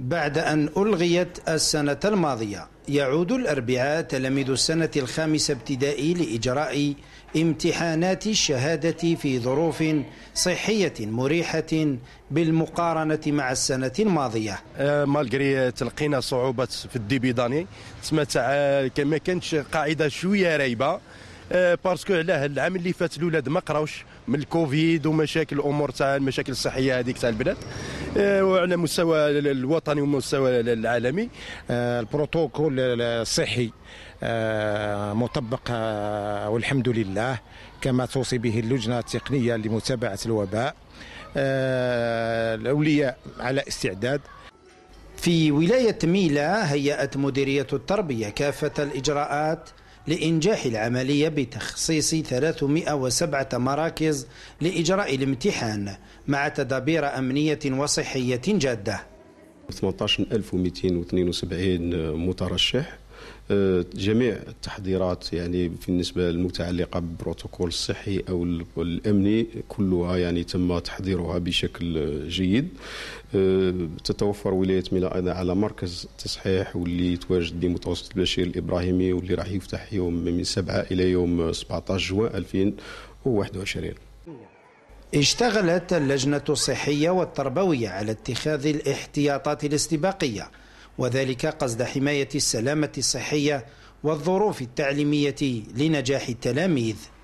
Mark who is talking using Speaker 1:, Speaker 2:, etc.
Speaker 1: بعد أن ألغيت السنة الماضية يعود الأربعاء تلاميذ السنة الخامسة ابتدائي لإجراء امتحانات الشهادة في ظروف صحية مريحة بالمقارنة مع السنة الماضية
Speaker 2: أه، مالغري تلقينا صعوبات في الديبيداني تسمى كما كانت قاعدة شوية رايبة آه، باسكو علاه العام اللي فات الاولاد ما قراوش من الكوفيد ومشاكل الامور تاع المشاكل الصحيه هذيك تاع البلاد آه، وعلى مستوى الوطني ومستوى العالمي آه، البروتوكول الصحي
Speaker 3: مطبق والحمد لله كما توصي به اللجنه التقنيه
Speaker 1: لمتابعه الوباء الاولياء على استعداد في ولاية ميلا هيأت مديرية التربية كافة الإجراءات لإنجاح العملية بتخصيص 307 مراكز لإجراء الامتحان مع تدابير أمنية وصحية جادة
Speaker 4: 18272 مترشح آه، جميع التحضيرات يعني بالنسبه المتعلقه بالبروتوكول الصحي او الامني كلها يعني تم تحضيرها بشكل جيد آه، تتوفر ولايه ميلا ايضا على مركز تصحيح واللي يتواجد بمتوسط البشير الابراهيمي واللي راح يفتح يوم من 7 الى يوم 17 جوان 2021
Speaker 1: اشتغلت اللجنة الصحية والتربوية على اتخاذ الاحتياطات الاستباقية وذلك قصد حماية السلامة الصحية والظروف التعليمية لنجاح التلاميذ